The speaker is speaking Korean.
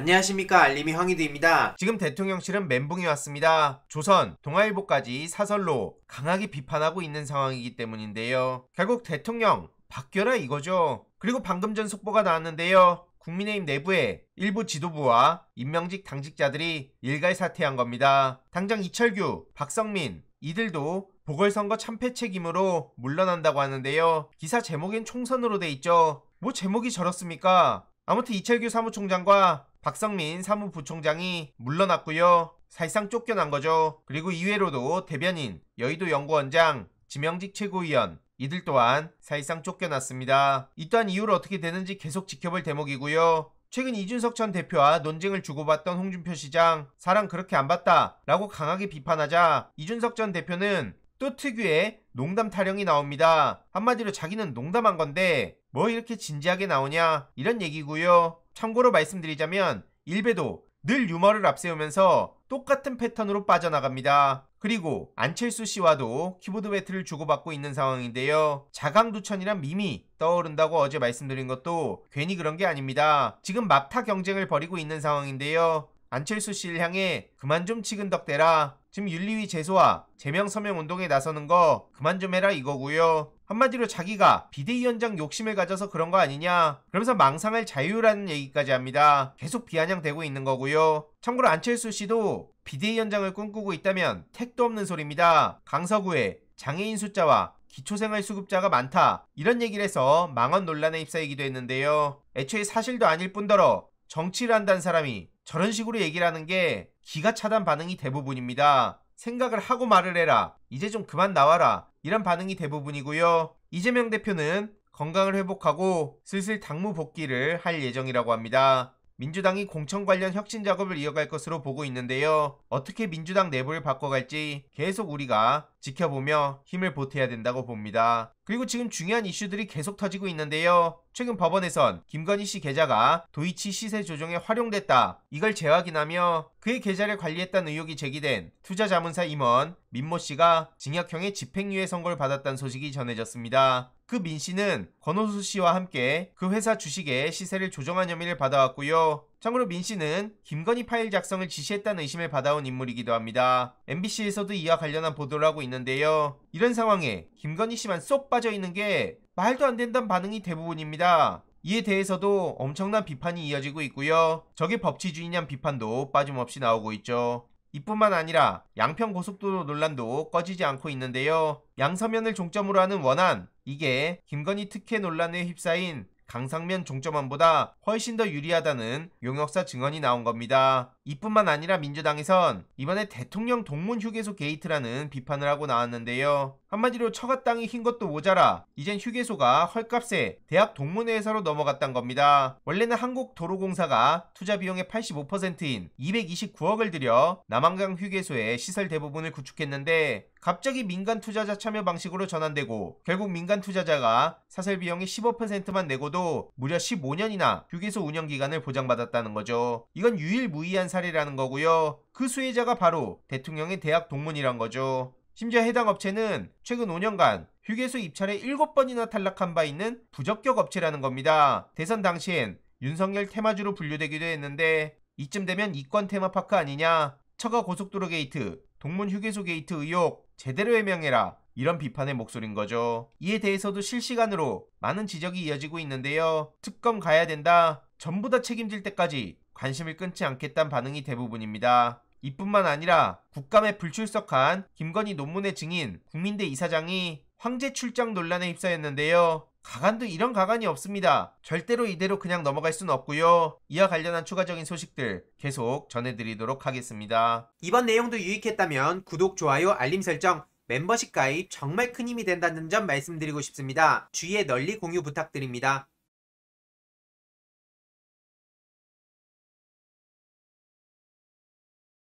안녕하십니까 알림이 황희드입니다. 지금 대통령실은 멘붕이 왔습니다. 조선, 동아일보까지 사설로 강하게 비판하고 있는 상황이기 때문인데요. 결국 대통령 바뀌어라 이거죠. 그리고 방금 전 속보가 나왔는데요. 국민의힘 내부에 일부 지도부와 임명직 당직자들이 일갈 사퇴한 겁니다. 당장 이철규, 박성민, 이들도 보궐선거 참패 책임으로 물러난다고 하는데요. 기사 제목엔 총선으로 돼 있죠. 뭐 제목이 저렇습니까? 아무튼 이철규 사무총장과 박성민 사무부총장이 물러났고요. 사실상 쫓겨난 거죠. 그리고 이외로도 대변인, 여의도 연구원장, 지명직 최고위원, 이들 또한 사실상 쫓겨났습니다. 이 또한 이후로 어떻게 되는지 계속 지켜볼 대목이고요. 최근 이준석 전 대표와 논쟁을 주고받던 홍준표 시장, 사람 그렇게 안 봤다 라고 강하게 비판하자 이준석 전 대표는 또 특유의 농담 타령이 나옵니다. 한마디로 자기는 농담한 건데 뭐 이렇게 진지하게 나오냐 이런 얘기고요. 참고로 말씀드리자면 일베도 늘 유머를 앞세우면서 똑같은 패턴으로 빠져나갑니다. 그리고 안철수 씨와도 키보드 배틀을 주고받고 있는 상황인데요. 자강두천이란 밈이 떠오른다고 어제 말씀드린 것도 괜히 그런 게 아닙니다. 지금 막타 경쟁을 벌이고 있는 상황인데요. 안철수 씨를 향해 그만 좀 치근덕대라. 지금 윤리위 제소와 제명 서명 운동에 나서는 거 그만 좀 해라 이거고요. 한마디로 자기가 비대위원장 욕심을 가져서 그런 거 아니냐 그러면서 망상을 자유라는 얘기까지 합니다. 계속 비아냥되고 있는 거고요. 참고로 안철수 씨도 비대위원장을 꿈꾸고 있다면 택도 없는 소리입니다. 강서구에 장애인 숫자와 기초생활수급자가 많다 이런 얘기를 해서 망언 논란에 휩싸이기도 했는데요. 애초에 사실도 아닐 뿐더러 정치를 한다는 사람이 저런 식으로 얘기를 하는 게 기가 차단 반응이 대부분입니다. 생각을 하고 말을 해라. 이제 좀 그만 나와라. 이런 반응이 대부분이고요. 이재명 대표는 건강을 회복하고 슬슬 당무 복귀를 할 예정이라고 합니다. 민주당이 공천 관련 혁신 작업을 이어갈 것으로 보고 있는데요. 어떻게 민주당 내부를 바꿔갈지 계속 우리가 지켜보며 힘을 보태야 된다고 봅니다. 그리고 지금 중요한 이슈들이 계속 터지고 있는데요. 최근 법원에선 김건희 씨 계좌가 도이치 시세 조정에 활용됐다. 이걸 재확인하며 그의 계좌를 관리했다는 의혹이 제기된 투자자문사 임원 민모 씨가 징역형의 집행유예 선고를 받았다는 소식이 전해졌습니다. 그 민씨는 권호수 씨와 함께 그 회사 주식의 시세를 조정한 혐의를 받아왔고요. 참고로 민씨는 김건희 파일 작성을 지시했다는 의심을 받아온 인물이기도 합니다. MBC에서도 이와 관련한 보도를 하고 있는데요. 이런 상황에 김건희 씨만 쏙 빠져있는 게 말도 안 된다는 반응이 대부분입니다. 이에 대해서도 엄청난 비판이 이어지고 있고요. 저게 법치주의냐 비판도 빠짐없이 나오고 있죠. 이뿐만 아니라 양평 고속도로 논란도 꺼지지 않고 있는데요. 양서면을 종점으로 하는 원안, 이게 김건희 특혜 논란에 휩싸인 강상면 종점안보다 훨씬 더 유리하다는 용역사 증언이 나온 겁니다. 이뿐만 아니라 민주당에선 이번에 대통령 동문 휴게소 게이트라는 비판을 하고 나왔는데요. 한마디로 처가 땅이 흰 것도 모자라 이젠 휴게소가 헐값에 대학 동문회 회사로 넘어갔단 겁니다. 원래는 한국도로공사가 투자 비용의 85%인 229억을 들여 남한강 휴게소의 시설 대부분을 구축했는데 갑자기 민간 투자자 참여 방식으로 전환되고 결국 민간 투자자가 사설 비용의 15%만 내고도 무려 15년이나 휴게소 운영 기간을 보장받았다는 거죠. 이건 유일무이한 사실 사례라는 거고요. 그 수혜자가 바로 대통령의 대학 동문이란 거죠. 심지어 해당 업체는 최근 5년간 휴게소 입찰에 7번이나 탈락한 바 있는 부적격 업체라는 겁니다. 대선 당시엔 윤석열 테마주로 분류되기도 했는데 이쯤 되면 이권 테마파크 아니냐 처가 고속도로 게이트 동문 휴게소 게이트 의혹 제대로 해명해라 이런 비판의 목소리인 거죠. 이에 대해서도 실시간으로 많은 지적이 이어지고 있는데요. 특검 가야 된다. 전부 다 책임질 때까지 관심을 끊지 않겠다는 반응이 대부분입니다. 이뿐만 아니라 국감에 불출석한 김건희 논문의 증인 국민대 이사장이 황제 출장 논란에 휩싸였는데요. 가관도 이런 가관이 없습니다. 절대로 이대로 그냥 넘어갈 순 없고요. 이와 관련한 추가적인 소식들 계속 전해드리도록 하겠습니다. 이번 내용도 유익했다면 구독, 좋아요, 알림 설정, 멤버십 가입 정말 큰 힘이 된다는 점 말씀드리고 싶습니다. 주위에 널리 공유 부탁드립니다.